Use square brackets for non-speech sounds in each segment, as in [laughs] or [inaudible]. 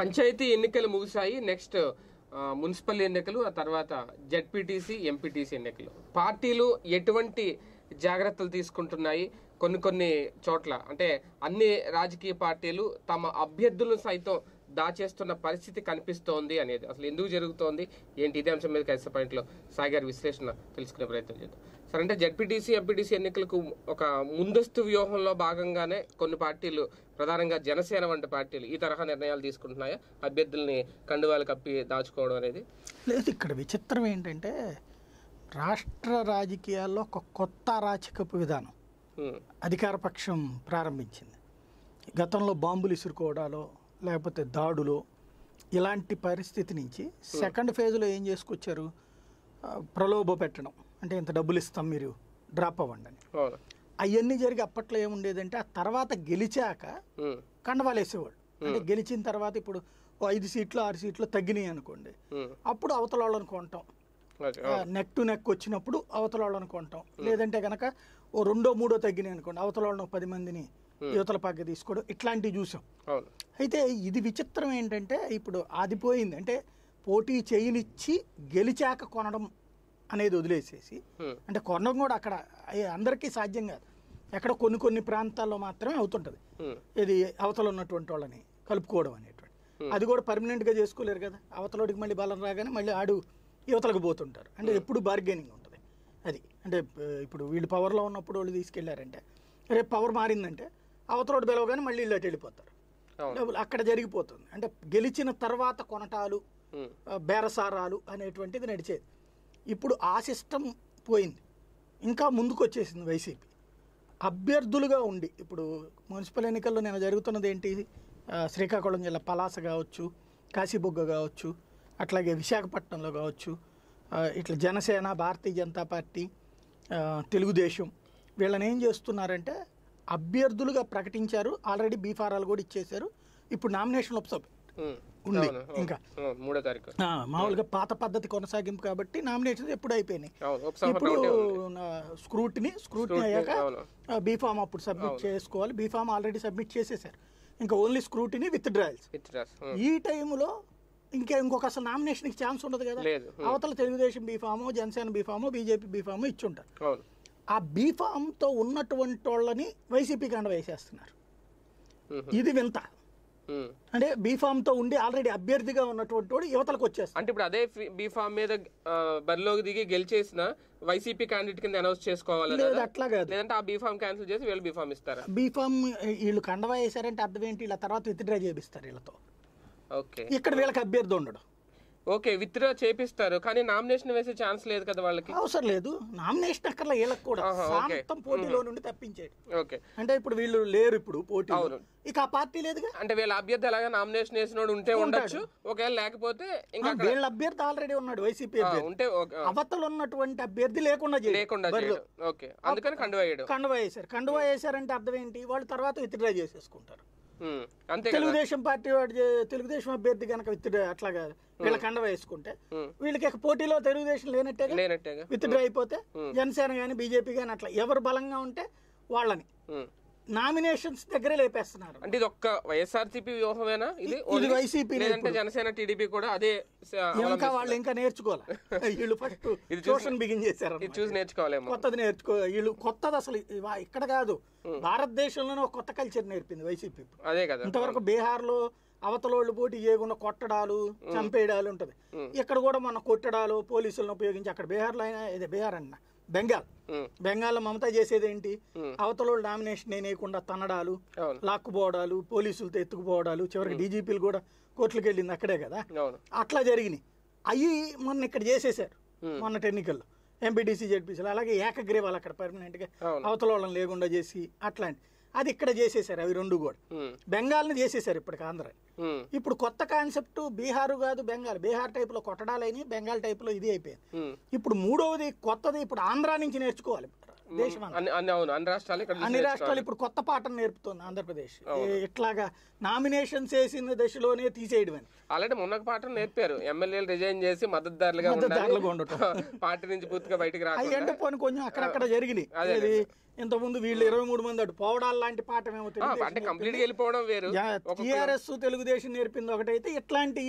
పంచాయతీ ఎన్నికలు ముగిశాయి next municipal ఎన్నికలు ఆ తర్వాత జడ్పీటీసీ ఎంపీటీసీ ఎన్నికలు పార్టీలు ఎటువంటి జాగ్రత్తలు తీసుకుంటున్నాయి కొన్ని కొన్ని చోట్ల అంటే అన్ని రాజకీయ పార్టీలు తమ అభ్యర్థులను సైతం దాచేస్తున్న పరిస్థితి కనిపిస్తోంది అనేది అసలు ఎందుకు జరుగుతోంది ఏంటి ఇదే అంశం మీద కలిసే పాయింట్లో సాగర్ విశ్లేషణ తెలుసుకునే ప్రయత్నం చేద్దాం సార్ అంటే జడ్పీటీసీ ఎంపీటీసీ ఎన్నికలకు ఒక ముందస్తు వ్యూహంలో భాగంగానే కొన్ని పార్టీలు ప్రధానంగా జనసేన వంటి పార్టీలు ఈ తరహా నిర్ణయాలు తీసుకుంటున్నాయా అభ్యర్థుల్ని కండువాలు కప్పి దాచుకోవడం అనేది లేదు ఇక్కడ విచిత్రం ఏంటంటే రాష్ట్ర రాజకీయాల్లో ఒక కొత్త అరాచకపు విధానం అధికార పక్షం ప్రారంభించింది గతంలో బాంబులు ఇసురుకోవడాలు లేకపోతే దాడులు ఇలాంటి పరిస్థితి నుంచి సెకండ్ ఫేజ్లో ఏం చేసుకొచ్చారు ప్రలోభ పెట్టడం అంటే ఇంత డబ్బులు ఇస్తాం మీరు డ్రాప్ అవ్వండి అని అవన్నీ జరిగి అప్పట్లో ఏముండేదంటే ఆ తర్వాత గెలిచాక కండవాలు వేసేవాళ్ళు అంటే గెలిచిన తర్వాత ఇప్పుడు ఐదు సీట్లు ఆరు సీట్లు తగ్గినాయి అనుకోండి అప్పుడు అవతల వాళ్ళు కొంటాం నెక్ టు నెక్ వచ్చినప్పుడు అవతల వాళ్ళు కొంటాం లేదంటే కనుక ఓ రెండో మూడో తగ్గినాయి అనుకోండి అవతల వాళ్ళని పది మందిని యువతల పక్క తీసుకోవడం ఇట్లాంటివి చూసాం అయితే ఇది విచిత్రం ఏంటంటే ఇప్పుడు ఆదిపోయింది అంటే పోటీ చేయనిచ్చి గెలిచాక కొనడం అనేది వదిలేసేసి అంటే కొనడం కూడా అక్కడ అందరికీ సాధ్యం కాదు ఎక్కడ కొన్ని కొన్ని ప్రాంతాల్లో మాత్రమే అవుతుంటుంది ఇది అవతల ఉన్నటువంటి వాళ్ళని కలుపుకోవడం అనేటువంటి అది కూడా పర్మనెంట్గా చేసుకోలేరు కదా అవతలోడికి మళ్ళీ బలం రాగానే మళ్ళీ ఆడు యువతలకు పోతుంటారు అంటే ఎప్పుడు బార్గెనింగ్ ఉంటుంది అది అంటే ఇప్పుడు వీళ్ళు పవర్లో ఉన్నప్పుడు వాళ్ళు తీసుకెళ్లారంటే రేపు పవర్ మారిందంటే అవతలోడు పిలవగానే మళ్ళీ ఇల్లు అటు వెళ్ళిపోతారు అక్కడ జరిగిపోతుంది అంటే గెలిచిన తర్వాత కొనటాలు బేరసారాలు అనేటువంటిది నడిచేది ఇప్పుడు ఆ సిస్టమ్ పోయింది ఇంకా ముందుకు వచ్చేసింది వైసీపీ అభ్యర్థులుగా ఉండి ఇప్పుడు మున్సిపల్ ఎన్నికల్లో నేను జరుగుతున్నది ఏంటి శ్రీకాకుళం జిల్లా పలాస కావచ్చు కాశీబుగ్గ కావచ్చు అట్లాగే విశాఖపట్నంలో కావచ్చు ఇట్లా జనసేన భారతీయ జనతా పార్టీ తెలుగుదేశం వీళ్ళని ఏం చేస్తున్నారంటే అభ్యర్థులుగా ప్రకటించారు ఆల్రెడీ బీఫారాలు కూడా ఇచ్చేశారు ఇప్పుడు నామినేషన్ ఉపసభ ఉంది ఇంకా మూడో తారీఖు మామూలుగా పాత పద్ధతి కొనసాగింపు కాబట్టి నామినేషన్ ఎప్పుడు అయిపోయినాయి ఇప్పుడు స్క్రూటిని స్క్రూటిని అయ్యాక బీఫామ్ అప్పుడు సబ్మిట్ చేసుకోవాలి బీఫామ్ ఆల్రెడీ సబ్మిట్ చేసేసారు ఇంకా ఓన్లీ స్క్రూటిని విత్ డ్రాయల్స్ ఈ టైంలో ఇంకా ఇంకొక అసలు నామినేషన్కి ఛాన్స్ ఉండదు కదా అవతల Telugu Desam B form Janasena B form BJP ఇచ్చి ఇచ్చుంటారు ఆ బీఫామ్తో ఉన్నటువంటి వాళ్ళని వైసీపీ కండ వేసేస్తున్నారు ఇది వింత Hmm. అంటే బీఫామ్ తో ఉండి ఆల్రెడీ అభ్యర్థిగా ఉన్నటువంటి వాడు యువతలకు వచ్చేస్తారు అంటే ఇప్పుడు అదే బీఫామ్ మీద బరిలోకి దిగి గెలిచేసిన వైసీపీ క్యాండిడేట్ కింద అనౌన్స్ చేసుకోవాలి అట్లా కాదు లేదంటే ఆ బీఫామ్ క్యాన్సిల్ చేసి వీళ్ళు బీఫామ్ ఇస్తారు బీఫామ్ వీళ్ళు కండవా వేసారంటే అర్థం ఏంటి ఇలా తర్వాత విత్డ్రా చేపిస్తారు వీళ్ళతో ఓకే ఇక్కడ వీళ్ళకి అభ్యర్థి ఉండడు ఓకే విత్డ్రా చేపిస్తారు కానీ నామినేషన్ వేసే ఛాన్స్ లేదు కదా వాళ్ళకి అవసరం లేదు నామినేషన్ అక్కడ వీళ్ళకి కూడా శాంతం పోటీలో నుండి తప్పించేది ఓకే అంటే ఇప్పుడు వీళ్ళు లేరు ఇప్పుడు పోటీ ఇక ఆ పార్టీ లేదుగా అంటే వీళ్ళ అభ్యర్థి ఎలాగా నామినేషన్ వేసిన ఉంటే ఉండొచ్చు ఒకవేళ లేకపోతే ఇంకా వీళ్ళ అభ్యర్థి ఆల్రెడీ ఉన్నాడు వైసీపీ ఉంటే అవతలు ఉన్నటువంటి అభ్యర్థి లేకుండా లేకుండా ఓకే అందుకని కండువా కండువా వేశారు కండువా వేశారంటే అర్థం ఏంటి వాళ్ళు తర్వాత విత్డ్రా చేసేసుకుంటారు తెలుగుదేశం పార్టీ వాడి తెలుగుదేశం అభ్యర్థి కనుక విత్డ్రా అట్లాగా వీళ్ళ కండ వేసుకుంటే వీళ్ళకి పోటీలో తెలుగుదేశం లేనట్టే విత్డ్రా అయిపోతే జనసేన గానీ బీజేపీ గానీ అట్లా ఎవరు బలంగా ఉంటే వాళ్ళని నామినేషన్స్ దగ్గరే లేపేస్తున్నారు అంటే ఇది ఒక్క వైఎస్ఆర్సీపీ వ్యూహమేనా ఇది ఇది వైసీపీ లేదంటే జనసేన టీడీపీ కూడా అదే ఇంకా వాళ్ళు ఇంకా నేర్చుకోవాలి వీళ్ళు ఫస్ట్ ఇది ట్యూషన్ బిగిన్ చేశారు ఇది చూసి నేర్చుకోవాలేమో కొత్తది నేర్చుకో వీళ్ళు కొత్తది అసలు ఇక్కడ కాదు భారతదేశంలోనే ఒక కొత్త కల్చర్ నేర్పింది వైసీపీ అదే కదా ఇంతవరకు బీహార్లో అవతలోళ్ళు పోటీ చేయకుండా కొట్టడాలు చంపేయడాలు ఉంటది ఇక్కడ కూడా మన కొట్టడాలు పోలీసులను ఉపయోగించి అక్కడ బీహార్లో అయినా ఇదే బీహార్ అన్న బెంగాల్ బెంగాల్లో మమతా చేసేది ఏంటి అవతల డామినేషన్ వేయకుండా తన్నడాలు లాక్కుపోవడాలు పోలీసులతో ఎత్తుకుపోవడాలు చివరికి డీజీపీలు కూడా కోర్టులకు వెళ్ళింది అక్కడే కదా అట్లా జరిగినాయి అవి మొన్న ఇక్కడ చేసేసారు మొన్నటి ఎన్నికల్లో ఎంపీడీసీ జడ్పీసీలో అలాగే ఏకగ్రీవాలు అక్కడ పర్మనెంట్గా అవతల వాళ్ళని లేకుండా చేసి అట్లాంటి అది ఇక్కడ చేసేసారు అవి రెండు కూడా బెంగాల్ని చేసేసారు ఇప్పటికి ఆంధ్ర ఇప్పుడు కొత్త కాన్సెప్ట్ బీహార్ కాదు బెంగాల్ బీహార్ టైప్ లో కొట్టడాలైన బెంగాల్ టైప్ లో ఇది అయిపోయింది ఇప్పుడు మూడవది కొత్తది ఇప్పుడు ఆంధ్ర నుంచి నేర్చుకోవాలి అన్ని రాష్ట్రాలు అన్ని రాష్ట్రాలు ఇప్పుడు కొత్త పాఠం నేర్పుతుంది ఆంధ్రప్రదేశ్ ఇట్లాగా నామినేషన్ చేసిన దశలోనే తీసేయడం అలాంటి మొన్న పాటను నేర్పారు ఎమ్మెల్యేలు రిజైన్ చేసి మద్దతుదారులుగా ఉండటం [laughs] పార్టీ నుంచి పూర్తిగా బయటకు రావాలి అంటే కొంచెం అక్కడక్కడ జరిగినాయి అది ఇంతకుముందు వీళ్ళు ఇరవై మూడు మంది అటు పోవడాలు లాంటి పాఠం ఏమో కంప్లీట్ వెళ్ళిపోవడం వేరు టీఆర్ఎస్ తెలుగుదేశం నేర్పింది ఒకటైతే ఇట్లాంటి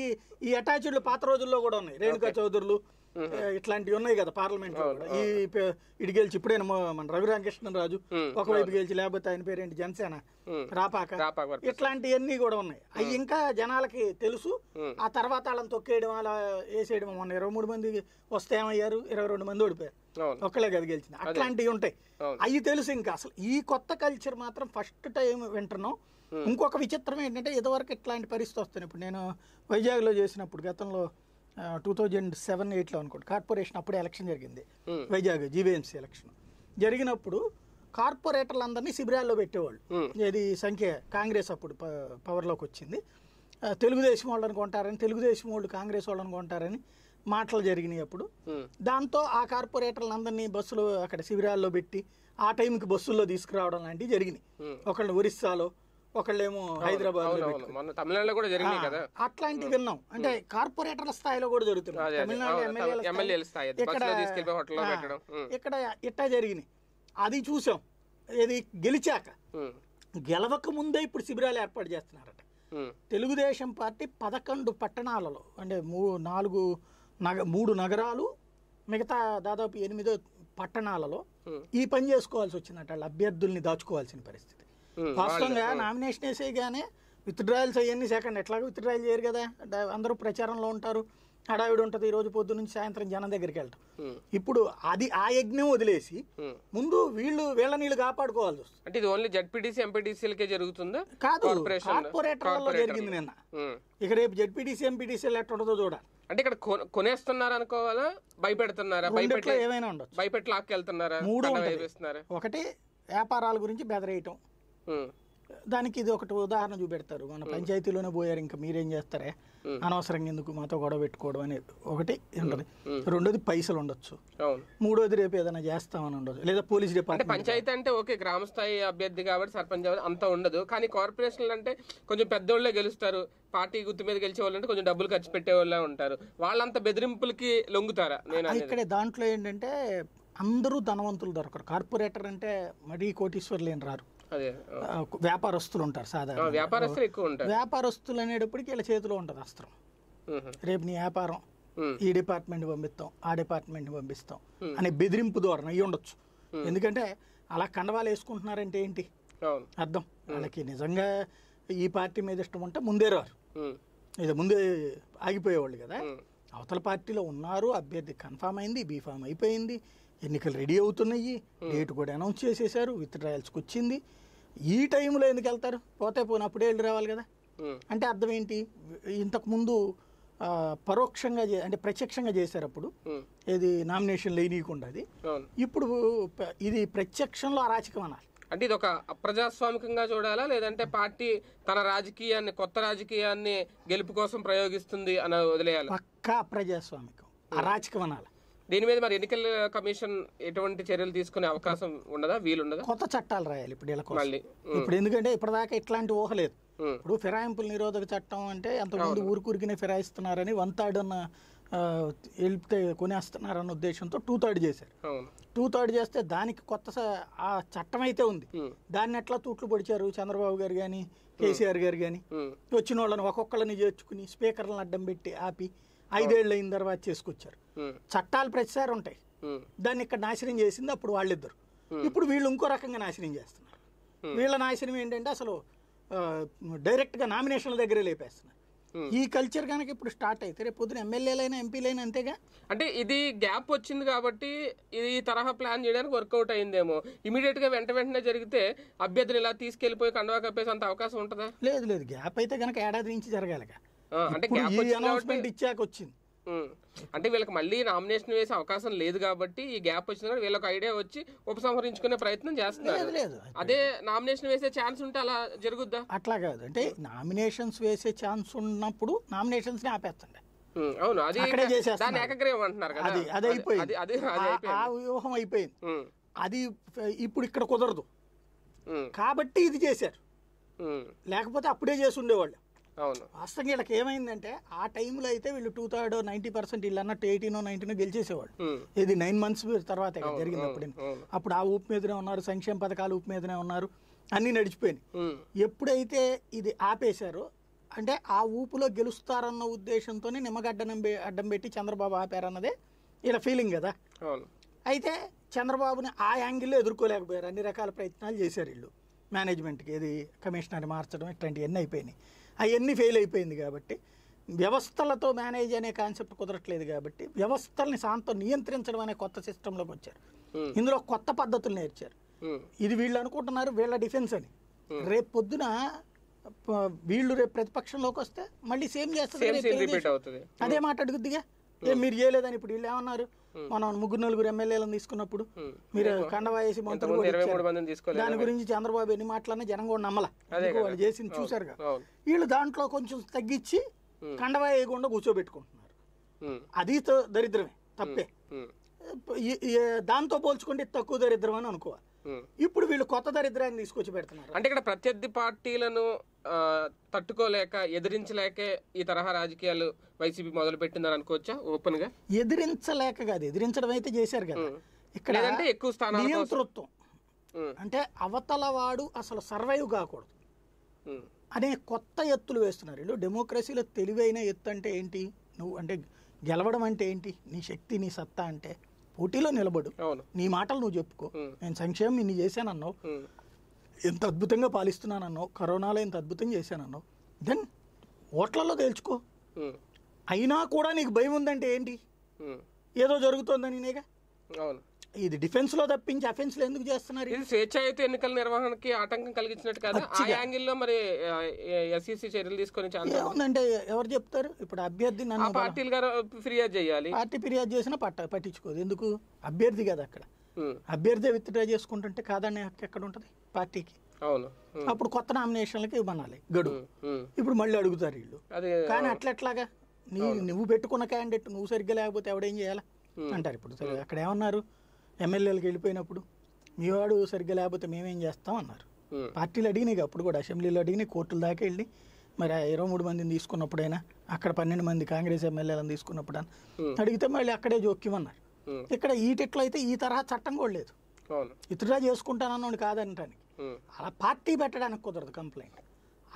ఈ అటాచ్డ్లు పాత రోజుల్లో కూడా ఉన్నాయి రేణుకా చౌదరులు ఇట్లాంటివి ఉన్నాయి కదా పార్లమెంట్ ఈ ఇటు గెలిచి ఇప్పుడే మన రవి రాజు ఒకవైపు గెలిచి లేకపోతే ఆయన పేరేంటి జనసేన రాపాక ఇట్లాంటివన్నీ కూడా ఉన్నాయి అవి ఇంకా జనాలకి తెలుసు ఆ తర్వాత వాళ్ళని తొక్కేయడం అలా వేసేయడం మొన్న ఇరవై మూడు మంది వస్తే ఏమయ్యారు ఇరవై రెండు మంది ఓడిపోయారు ఒక్కలే కదా గెలిచింది అట్లాంటివి ఉంటాయి అవి తెలుసు ఇంకా అసలు ఈ కొత్త కల్చర్ మాత్రం ఫస్ట్ టైం వింటున్నాం ఇంకొక విచిత్రం ఏంటంటే ఇదివరకు ఇట్లాంటి పరిస్థితి వస్తాను ఇప్పుడు నేను వైజాగ్లో చేసినప్పుడు గతంలో టూ థౌజండ్ సెవెన్ ఎయిట్లో అనుకోండి కార్పొరేషన్ అప్పుడే ఎలక్షన్ జరిగింది hmm. వైజాగ్ జీవీఎంసీ ఎలక్షన్ జరిగినప్పుడు కార్పొరేటర్లందరినీ శిబిరాల్లో పెట్టేవాళ్ళు ఇది hmm. సంఖ్య కాంగ్రెస్ అప్పుడు పవర్లోకి వచ్చింది తెలుగుదేశం వాళ్ళు కొంటారని తెలుగుదేశం వాళ్ళు కాంగ్రెస్ వాళ్ళు కొంటారని మాటలు జరిగినాయి అప్పుడు hmm. దాంతో ఆ కార్పొరేటర్లందరినీ బస్సులు అక్కడ శిబిరాల్లో పెట్టి ఆ టైంకి బస్సుల్లో తీసుకురావడం లాంటివి జరిగినాయి ఒకళ్ళు ఒరిస్సాలో ఒకళ్ళేమో హైదరాబాద్ తమిళనాడులో కూడా జరిగింది కదా అట్లాంటివి విన్నాం అంటే కార్పొరేటర్ల స్థాయిలో కూడా జరుగుతున్నాయి ఇక్కడ ఇట్టా జరిగినాయి అది చూసాం ఇది గెలిచాక గెలవక ముందే ఇప్పుడు శిబిరాలు ఏర్పాటు చేస్తున్నారట తెలుగుదేశం పార్టీ పదకొండు పట్టణాలలో అంటే మూ నాలుగు నగ మూడు నగరాలు మిగతా దాదాపు ఎనిమిదో పట్టణాలలో ఈ పని చేసుకోవాల్సి వచ్చిందట వాళ్ళ అభ్యర్థుల్ని దాచుకోవాల్సిన పరిస్థితి రాష్ట్రంగా hmm, నామినేషన్ విత్ విత్డ్రాయల్స్ అవన్నీ సెకండ్ ఎట్లాగో విత్డ్రాయల్ చేయరు కదా అందరూ ప్రచారంలో ఉంటారు హడావిడి ఉంటుంది ఈ రోజు పొద్దు నుంచి సాయంత్రం జనం దగ్గరికి వెళ్ళటం hmm. ఇప్పుడు అది ఆ యజ్ఞం వదిలేసి hmm. ముందు వీళ్ళు వీళ్ళ నీళ్ళు కాపాడుకోవాలి అంటే ఇది ఓన్లీ జడ్పీటీసీ ఎంపీటీసీలకే జరుగుతుందా కాదు కార్పొరేటర్లలో జరిగింది నిన్న ఇక రేపు జడ్పీటీసీ ఎంపీటీసీలు ఎట్ట ఉంటుందో చూడాలి అంటే ఇక్కడ కొనేస్తున్నారు అనుకోవాలా భయపెడుతున్నారా భయపెట్ల ఏమైనా ఉండదు భయపెట్ల ఆక్కెళ్తున్నారా మూడు ఒకటి వ్యాపారాల గురించి బెదరేయటం దానికి ఇది ఒకటి ఉదాహరణ చూపెడతారు మన పంచాయతీలోనే పోయారు ఇంకా మీరేం చేస్తారే అనవసరంగా ఎందుకు మాతో గొడవ పెట్టుకోవడం అనేది ఒకటి ఉండదు రెండోది పైసలు ఉండొచ్చు మూడోది రేపు ఏదైనా చేస్తామని ఉండొచ్చు లేదా పోలీస్ డిపార్ట్మెంట్ పంచాయతీ అంటే ఓకే గ్రామ స్థాయి అభ్యర్థి కాబట్టి సర్పంచ్ అంత ఉండదు కానీ కార్పొరేషన్లు అంటే కొంచెం పెద్దోళ్ళే గెలుస్తారు పార్టీ గుర్తు మీద గెలిచే వాళ్ళు అంటే కొంచెం డబ్బులు ఖర్చు పెట్టే వాళ్ళే ఉంటారు వాళ్ళంత బెదిరింపులకి లొంగుతారా నేను ఇక్కడ దాంట్లో ఏంటంటే అందరూ ధనవంతులు దొరకరు కార్పొరేటర్ అంటే మరీ కోటీశ్వర్లు ఏం రారు వ్యాపారస్తులు ఉంటారు సాధారణ వ్యాపారస్తులు ఎక్కువ ఉంటారు వ్యాపారస్తులు అనేటప్పటికి వీళ్ళ చేతిలో ఉంటుంది అస్త్రం రేపు నీ వ్యాపారం ఈ డిపార్ట్మెంట్ పంపిస్తాం ఆ డిపార్ట్మెంట్ పంపిస్తాం అనే బెదిరింపు ధోరణి అయ్యి ఉండొచ్చు ఎందుకంటే అలా కండవాలు వేసుకుంటున్నారంటే ఏంటి అర్థం వాళ్ళకి నిజంగా ఈ పార్టీ మీద ఇష్టం ఉంటే ముందేరారు రారు ఇది ముందే ఆగిపోయేవాళ్ళు కదా అవతల పార్టీలో ఉన్నారు అభ్యర్థి కన్ఫామ్ అయింది బీఫామ్ అయిపోయింది ఎన్నికలు రెడీ అవుతున్నాయి hmm. డేట్ కూడా అనౌన్స్ చేసేసారు విత్ ట్రయల్స్కి వచ్చింది ఈ టైంలో ఎందుకు వెళ్తారు పోతే పోనీ అప్పుడే వెళ్ళి రావాలి కదా hmm. అంటే అర్థం ఏంటి ఇంతకుముందు పరోక్షంగా అంటే ప్రత్యక్షంగా చేశారు అప్పుడు ఇది hmm. నామినేషన్ లేనియకుండా అది ఇప్పుడు ఇది ప్రత్యక్షంలో అరాచకం అనాలి అంటే ఇది ఒక అప్రజాస్వామికంగా చూడాలా లేదంటే పార్టీ తన రాజకీయాన్ని కొత్త రాజకీయాన్ని గెలుపు కోసం ప్రయోగిస్తుంది అని వదిలేయాలి పక్కా అప్రజాస్వామికం అరాచకం అనాలి దీని మీద మరి ఎన్నికల కమిషన్ ఎటువంటి చర్యలు తీసుకునే అవకాశం ఉండదా వీలుండదా కొత్త చట్టాలు రాయాలి ఇప్పుడు వీళ్ళ మళ్ళీ ఇప్పుడు ఎందుకంటే ఇప్పటిదాకా ఇట్లాంటి ఊహ లేదు ఇప్పుడు ఫిరాయింపుల నిరోధక చట్టం అంటే ఎంతమంది ఊరికూరికినే ఫిరాయిస్తున్నారని వన్ థర్డ్ అన్న వెళ్తే కొనేస్తున్నారన్న ఉద్దేశంతో టూ థర్డ్ చేశారు టూ థర్డ్ చేస్తే దానికి కొత్త ఆ చట్టం అయితే ఉంది దాన్ని ఎట్లా తూట్లు పొడిచారు చంద్రబాబు గారు కానీ కేసీఆర్ గారు కానీ వచ్చిన వాళ్ళని ఒక్కొక్కళ్ళని చేర్చుకుని స్పీకర్లను అడ్డం పెట్టి ఆపి ఐదేళ్ళు అయిన తర్వాత చేసుకొచ్చారు చట్టాలు ప్రతిసారి ఉంటాయి దాన్ని ఇక్కడ నాశనం చేసింది అప్పుడు వాళ్ళిద్దరు ఇప్పుడు వీళ్ళు ఇంకో రకంగా నాశనం చేస్తున్నారు వీళ్ళ నాశనం ఏంటంటే అసలు డైరెక్ట్గా నామినేషన్ల దగ్గరే లేపేస్తున్నారు ఈ కల్చర్ కనుక ఇప్పుడు స్టార్ట్ అయితే రేపు పొద్దున ఎమ్మెల్యేలైనా ఎంపీలైనా అంతేగా అంటే ఇది గ్యాప్ వచ్చింది కాబట్టి ఇది తరహా ప్లాన్ చేయడానికి వర్కౌట్ అయిందేమో ఇమీడియట్ గా వెంట వెంటనే జరిగితే అభ్యర్థులు ఇలా తీసుకెళ్లిపోయి కండవా కప్పేసి అంత అవకాశం ఉంటుందా లేదు లేదు గ్యాప్ అయితే కనుక ఏడాది నుంచి జరగాలిగా అంటే ఇచ్చాక వచ్చింది అంటే వీళ్ళకి మళ్ళీ నామినేషన్ వేసే అవకాశం లేదు కాబట్టి ఈ గ్యాప్ వచ్చిన వీళ్ళకి ఐడియా వచ్చి ఉపసంహరించుకునే ప్రయత్నం చేస్తున్నారు లేదు అదే నామినేషన్ వేసే ఛాన్స్ ఉంటే అలా జరుగుద్దా అట్లా కాదు అంటే నామినేషన్స్ వేసే ఛాన్స్ ఉన్నప్పుడు నామినేషన్స్ ఆపేస్తుండే అవును అది దాని ఏకగ్రీవం అంటున్నారు కదా అది అయిపోయింది అది వ్యూహం అయిపోయింది అది ఇప్పుడు ఇక్కడ కుదరదు కాబట్టి ఇది చేశారు లేకపోతే అప్పుడే చేసి ఉండేవాళ్ళు వాస్తవంగా వీళ్ళకి ఏమైందంటే ఆ టైంలో అయితే వీళ్ళు టూ థర్డ్ నైన్టీ పర్సెంట్ వీళ్ళు అన్నట్టు ఎయిటీన్ నైన్టీన్ గెలిచేసేవాడు ఇది నైన్ మంత్స్ తర్వాత జరిగింది అప్పుడు అప్పుడు ఆ ఊపు మీదనే ఉన్నారు సంక్షేమ పథకాలు ఊపు మీదనే ఉన్నారు అన్నీ నడిచిపోయినాయి ఎప్పుడైతే ఇది ఆపేశారు అంటే ఆ ఊపులో గెలుస్తారన్న ఉద్దేశంతోనే నిమ్మగడ్డం అడ్డం పెట్టి చంద్రబాబు ఆపారన్నదే ఇలా ఫీలింగ్ కదా అయితే చంద్రబాబుని ఆ యాంగిల్లో ఎదుర్కోలేకపోయారు అన్ని రకాల ప్రయత్నాలు చేశారు వీళ్ళు మేనేజ్మెంట్కి ఏది కమిషనర్ మార్చడం ఇట్లాంటివన్నీ అయిపోయినాయి అవన్నీ ఫెయిల్ అయిపోయింది కాబట్టి వ్యవస్థలతో మేనేజ్ అనే కాన్సెప్ట్ కుదరట్లేదు కాబట్టి వ్యవస్థల్ని సాంతం నియంత్రించడం అనే కొత్త సిస్టంలోకి వచ్చారు hmm. ఇందులో కొత్త పద్ధతులు నేర్చారు hmm. ఇది వీళ్ళు అనుకుంటున్నారు వీళ్ళ డిఫెన్స్ అని hmm. రేపు పొద్దున వీళ్ళు రేపు ప్రతిపక్షంలోకి వస్తే మళ్ళీ సేమ్ చేస్తారు అదే మాట అడుగుద్దిగా మీరు చేయలేదని ఇప్పుడు వీళ్ళు ఏమన్నారు మనం ముగ్గురు నలుగురు ఎమ్మెల్యేలను తీసుకున్నప్పుడు మీరు కండవాసి వేసి దాని గురించి చంద్రబాబు ఎన్ని మాట్లాడినా జనం కూడా నమ్మల వాళ్ళు చేసింది చూసారుగా వీళ్ళు దాంట్లో కొంచెం తగ్గించి కండవా వేయకుండా కూర్చోబెట్టుకుంటున్నారు అది దరిద్రమే తప్పే దాంతో పోల్చుకుంటే తక్కువ దరిద్రం అని అనుకోవాలి ఇప్పుడు వీళ్ళు కొత్త దరిద్రాన్ని తీసుకొచ్చి పెడుతున్నారు అంటే ఇక్కడ ప్రత్యర్థి పార్టీలను తట్టుకోలేక ఎదిరించలేకే ఈ తరహా రాజకీయాలు వైసీపీ మొదలు పెట్టిందని అనుకోవచ్చా ఓపెన్ గా ఎదిరించలేక కాదు ఎదిరించడం అయితే చేశారు కదా ఇక్కడ ఎక్కువ స్థానం అంటే అవతల వాడు అసలు సర్వైవ్ కాకూడదు అనే కొత్త ఎత్తులు వేస్తున్నారు వీళ్ళు డెమోక్రసీలో తెలివైన ఎత్తు అంటే ఏంటి నువ్వు అంటే గెలవడం అంటే ఏంటి నీ శక్తి నీ సత్తా అంటే పోటీలో నిలబడు నీ మాటలు నువ్వు చెప్పుకో నేను సంక్షేమం ఇన్ని చేశానన్నావు ఎంత అద్భుతంగా పాలిస్తున్నానన్నో కరోనాలో ఎంత అద్భుతంగా చేశానన్నో దెన్ ఓట్లలో తేల్చుకో అయినా కూడా నీకు భయం ఉందంటే ఏంటి ఏదో జరుగుతోందని నేగా ఇది డిఫెన్స్ లో తప్పించి అఫెన్స్ లో ఎందుకు చేస్తున్నారు ఇది స్వేచ్ఛాయుత ఎన్నికల నిర్వహణకి ఆటంకం కలిగించినట్టు కాదు ఆ యాంగిల్ లో మరి ఎస్ఈసి చర్యలు తీసుకొని ఏముందంటే ఎవరు చెప్తారు ఇప్పుడు అభ్యర్థి నన్ను పార్టీలు గారు ఫిర్యాదు చేయాలి పార్టీ ఫిర్యాదు చేసినా పట్ట పట్టించుకోదు ఎందుకు అభ్యర్థి కదా అక్కడ అభ్యర్థి విత్ డ్రా చేసుకుంటుంటే కాదనే హక్కు ఎక్కడ ఉంటుంది పార్టీకి అవును అప్పుడు కొత్త నామినేషన్లకి ఇవ్వనాలి గడువు ఇప్పుడు మళ్ళీ అడుగుతారు వీళ్ళు కానీ అట్లెట్లాగా నీ నువ్వు పెట్టుకున్న క్యాండిడేట్ నువ్వు సరిగ్గా లేకపోతే ఎవడేం చేయాలా అంటారు ఇప్పుడు అక్కడ ఏమన్నారు ఎమ్మెల్యేలకు వెళ్ళిపోయినప్పుడు మీ వాడు సరిగ్గా లేకపోతే మేమేం చేస్తాం అన్నారు పార్టీలు అడిగినాయి అప్పుడు కూడా అసెంబ్లీలో అడిగినాయి కోర్టుల దాకా వెళ్ళి మరి ఆ ఇరవై మూడు మందిని తీసుకున్నప్పుడైనా అక్కడ పన్నెండు మంది కాంగ్రెస్ ఎమ్మెల్యేలను తీసుకున్నప్పుడు అడిగితే మళ్ళీ అక్కడే జోక్యం అన్నారు ఇక్కడ ఈటిట్లో అయితే ఈ తరహా చట్టం కూడా లేదు ఇతరులా చేసుకుంటానన్నోడు కాదనటానికి అలా పార్టీ పెట్టడానికి కుదరదు కంప్లైంట్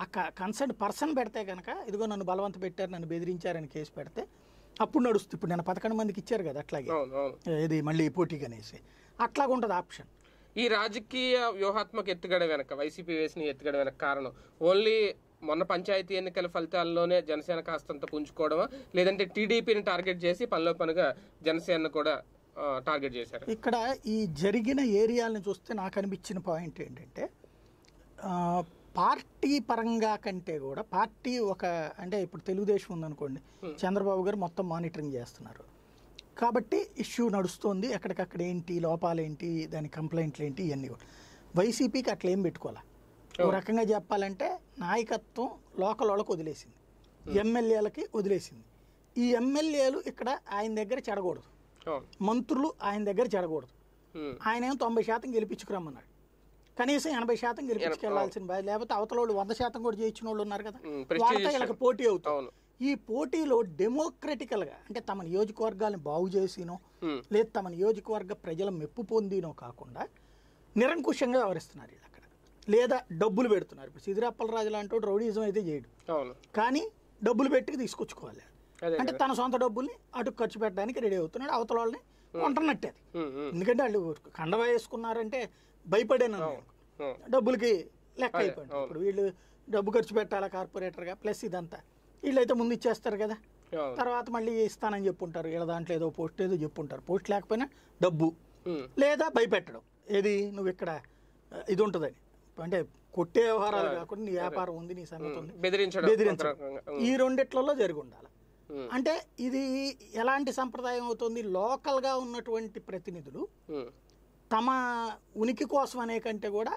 ఆ కన్సర్న్ పర్సన్ పెడితే కనుక ఇదిగో నన్ను బలవంత పెట్టారు నన్ను బెదిరించారని కేసు పెడితే అప్పుడు నడుస్తుంది ఇప్పుడు నేను పదకొండు మందికి ఇచ్చారు కదా అట్లాగే ఇది మళ్ళీ పోటీగా అనేసి అట్లాగా ఉంటుంది ఆప్షన్ ఈ రాజకీయ వ్యూహాత్మక ఎత్తుగడ వెనక వైసీపీ వేసిన ఎత్తుగడ వెనక కారణం ఓన్లీ మొన్న పంచాయతీ ఎన్నికల ఫలితాల్లోనే జనసేన కాస్తంత పుంజుకోవడమా లేదంటే టీడీపీని టార్గెట్ చేసి పనిలో పనుగా జనసేనను కూడా టార్గెట్ చేశారు ఇక్కడ ఈ జరిగిన ఏరియాలను చూస్తే నాకు అనిపించిన పాయింట్ ఏంటంటే పార్టీ పరంగా కంటే కూడా పార్టీ ఒక అంటే ఇప్పుడు తెలుగుదేశం ఉందనుకోండి చంద్రబాబు గారు మొత్తం మానిటరింగ్ చేస్తున్నారు కాబట్టి ఇష్యూ నడుస్తుంది ఎక్కడికక్కడ ఏంటి లోపాలేంటి దాని కంప్లైంట్లు ఏంటి ఇవన్నీ కూడా వైసీపీకి అట్లా ఏం పెట్టుకోవాలి ఒక రకంగా చెప్పాలంటే నాయకత్వం లోకల్ వాళ్ళకి వదిలేసింది ఎమ్మెల్యేలకి వదిలేసింది ఈ ఎమ్మెల్యేలు ఇక్కడ ఆయన దగ్గర చెడకూడదు మంత్రులు ఆయన దగ్గర చెడకూడదు ఆయన ఏమో తొంభై శాతం గెలిపించుకురామన్నాడు కనీసం ఎనభై శాతం గెలిపించుకెళ్లాల్సిన బాధ లేకపోతే అవతల వాళ్ళు వంద శాతం కూడా చేయించిన వాళ్ళు ఉన్నారు కదా వాళ్ళతో ఇలా పోటీ అవుతుంది ఈ పోటీలో గా అంటే తమ నియోజకవర్గాలను బాగు చేసినో లేదా తమ నియోజకవర్గ ప్రజల మెప్పు పొందినో కాకుండా నిరంకుశంగా వ్యవహరిస్తున్నారు అక్కడ లేదా డబ్బులు పెడుతున్నారు ఇప్పుడు రాజు లాంటి రౌడీజం అయితే చేయడు కానీ డబ్బులు పెట్టి తీసుకొచ్చుకోవాలి అంటే తన సొంత డబ్బుల్ని అటు ఖర్చు పెట్టడానికి రెడీ అవుతున్నాడు అవతల వాళ్ళని కొంటున్నట్టే ఎందుకంటే వాళ్ళు కండవా వేసుకున్నారంటే భయపడాను డబ్బులకి లెక్క అయిపోయింది ఇప్పుడు వీళ్ళు డబ్బు ఖర్చు పెట్టాలా కార్పొరేటర్గా ప్లస్ ఇదంతా వీళ్ళైతే ముందు ఇచ్చేస్తారు కదా తర్వాత మళ్ళీ ఇస్తానని చెప్పుంటారు వీళ్ళ దాంట్లో ఏదో పోస్ట్ ఏదో చెప్పుంటారు పోస్ట్ లేకపోయినా డబ్బు లేదా భయపెట్టడం ఏది నువ్వు ఇక్కడ ఇది ఉంటుందని అంటే కొట్టే వ్యవహారాలు కాకుండా నీ వ్యాపారం ఉంది నీ సంగతి ఉంది బెదిరించడం ఈ రెండిట్లలో జరిగి ఉండాలి అంటే ఇది ఎలాంటి సంప్రదాయం అవుతుంది లోకల్గా ఉన్నటువంటి ప్రతినిధులు తమ ఉనికి కోసం అనే కంటే కూడా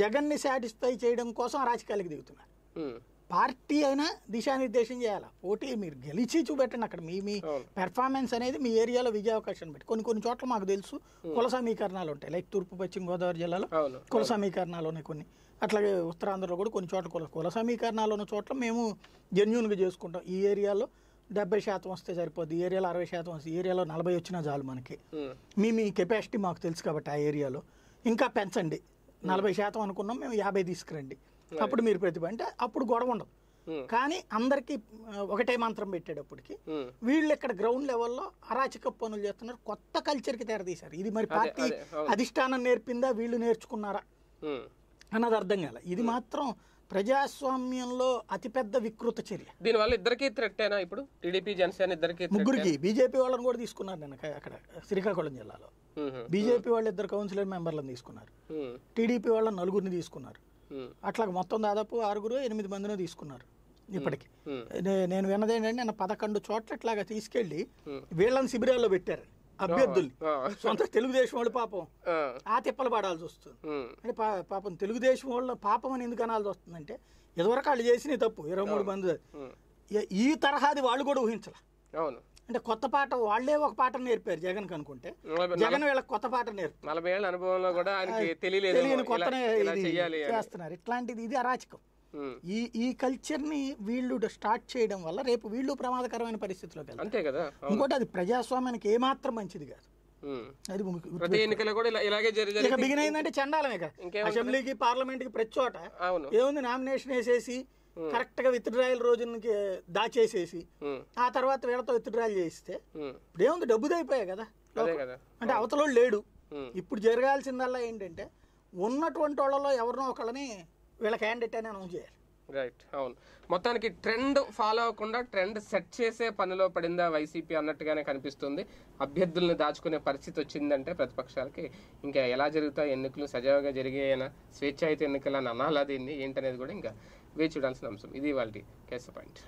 జగన్ని సాటిస్ఫై చేయడం కోసం రాజకీయాలకు దిగుతున్నారు పార్టీ అయినా దిశానిర్దేశం చేయాలి పోటీ మీరు గెలిచి చూపెట్టండి అక్కడ మీ మీ పెర్ఫార్మెన్స్ అనేది మీ ఏరియాలో విజయావకాశం పెట్టి కొన్ని కొన్ని చోట్ల మాకు తెలుసు కుల సమీకరణాలు ఉంటాయి లైక్ తూర్పు పశ్చిమ గోదావరి జిల్లాలో కుల సమీకరణాలు ఉన్నాయి కొన్ని అట్లాగే ఉత్తరాంధ్రలో కూడా కొన్ని చోట్ల కుల కుల సమీకరణాలు ఉన్న చోట్ల మేము జెన్యున్గా చేసుకుంటాం ఈ ఏరియాలో డెబ్బై శాతం వస్తే సరిపోద్ది ఏరియాలో అరవై శాతం వస్తే ఏరియాలో నలభై వచ్చినా చాలు మనకి మీ మీ కెపాసిటీ మాకు తెలుసు కాబట్టి ఆ ఏరియాలో ఇంకా పెంచండి నలభై శాతం అనుకున్నాం మేము యాభై తీసుకురండి అప్పుడు మీరు ప్రతిభ అంటే అప్పుడు గొడవ ఉండదు కానీ అందరికి ఒకటే మంత్రం పెట్టేటప్పటికి వీళ్ళు ఇక్కడ గ్రౌండ్ లెవెల్లో అరాచక పనులు చేస్తున్నారు కొత్త కల్చర్కి తెరదీశారు ఇది మరి పార్టీ అధిష్టానం నేర్పిందా వీళ్ళు నేర్చుకున్నారా అన్నది అర్థం కాలే ఇది మాత్రం ప్రజాస్వామ్యంలో అతిపెద్ద వికృత చర్య దీనివల్ల ఇద్దరికి అయినా ఇప్పుడు టీడీపీ జనసేన ఇద్దరికి ముగ్గురికి బీజేపీ వాళ్ళని కూడా తీసుకున్నారు నేను అక్కడ శ్రీకాకుళం జిల్లాలో బీజేపీ వాళ్ళు ఇద్దరు కౌన్సిలర్ మెంబర్లను తీసుకున్నారు టీడీపీ వాళ్ళ నలుగురిని తీసుకున్నారు అట్లా మొత్తం దాదాపు ఆరుగురు ఎనిమిది మందిని తీసుకున్నారు ఇప్పటికి నేను విన్నది ఏంటంటే నేను పదకొండు చోట్ల ఇట్లాగా తీసుకెళ్ళి వీళ్ళని శిబిరాల్లో పెట్టారు అభ్యర్థులు సొంత తెలుగుదేశం వాళ్ళు పాపం ఆ తిప్పలు పడాల్సి వస్తుంది అంటే పాపం తెలుగుదేశం వాళ్ళ పాపం అని ఎందుకు అనాల్సి వస్తుందంటే ఇదివరకు వాళ్ళు చేసిన తప్పు ఇరవై మూడు మంది ఈ తరహాది వాళ్ళు కూడా ఊహించాల అంటే కొత్త పాట వాళ్లే ఒక పాట నేర్పారు జగన్ అనుకుంటే జగన్ వీళ్ళకి కొత్త పాట నేర్పారు నలభై ఏళ్ళ అనుభవంలో కూడా తెలియలేదు కొత్త చేస్తున్నారు ఇట్లాంటిది ఇది అరాచకం ఈ ఈ కల్చర్ ని వీళ్ళు స్టార్ట్ చేయడం వల్ల రేపు వీళ్ళు ప్రమాదకరమైన పరిస్థితిలోకి అంతే కదా ఇంకోటి అది ప్రజాస్వామ్యానికి ఏమాత్రం మంచిది కాదు అది అయిందంటే చండాలమే అసెంబ్లీకి పార్లమెంట్ కి ప్రతి చోట ఏముంది నామినేషన్ వేసేసి కరెక్ట్ గా విత్డ్రాయల్ రోజుకి దాచేసేసి ఆ తర్వాత వీళ్ళతో విత్డ్రాయల్ చేస్తే ఇప్పుడు ఏముంది డబ్బుది అయిపోయాయి కదా అంటే అవతల లేడు ఇప్పుడు జరగాల్సిందల్లా ఏంటంటే ఉన్నటువంటి వాళ్ళలో ఎవరినో ఒకళ్ళని వీళ్ళ క్యాండిడేట్ అని అనౌన్స్ చేయాలి రైట్ అవును మొత్తానికి ట్రెండ్ ఫాలో అవ్వకుండా ట్రెండ్ సెట్ చేసే పనిలో పడిందా వైసీపీ అన్నట్టుగానే కనిపిస్తుంది అభ్యర్థులను దాచుకునే పరిస్థితి వచ్చిందంటే ప్రతిపక్షాలకి ఇంకా ఎలా జరుగుతాయి ఎన్నికలు సజావుగా జరిగాయన స్వేచ్ఛాయుత ఎన్నికలు అని అనాలా దీన్ని ఏంటనేది కూడా ఇంకా వేచి చూడాల్సిన అంశం ఇది వాళ్ళ కేసు పాయింట్